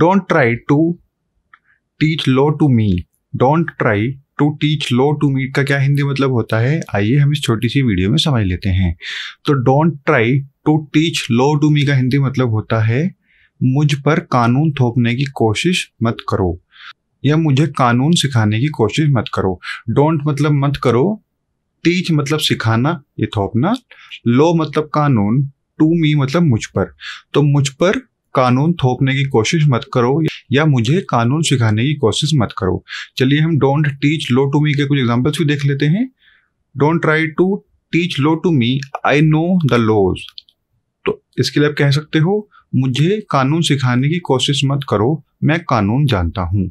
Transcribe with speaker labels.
Speaker 1: don't try to teach लो to me don't try to teach लो to me का क्या हिंदी मतलब होता है आइए हम इस छोटी सी वीडियो में समझ लेते हैं तो डोंट ट्राई टू टीच लो टू मी का हिंदी मतलब होता है मुझ पर कानून थोपने की कोशिश मत करो या मुझे कानून सिखाने की कोशिश मत करो डोंट मतलब मत करो टीच मतलब सिखाना ये थोपना लो मतलब कानून टू मी मतलब मुझ पर तो मुझ पर कानून थोपने की कोशिश मत करो या मुझे कानून सिखाने की कोशिश मत करो चलिए हम डोंट टीच लो टू मी के कुछ एग्जाम्पल्स भी देख लेते हैं डोंट ट्राई टू टीच लो to me I know the laws तो इसके लिए आप कह सकते हो मुझे कानून सिखाने की कोशिश मत करो मैं कानून जानता हूँ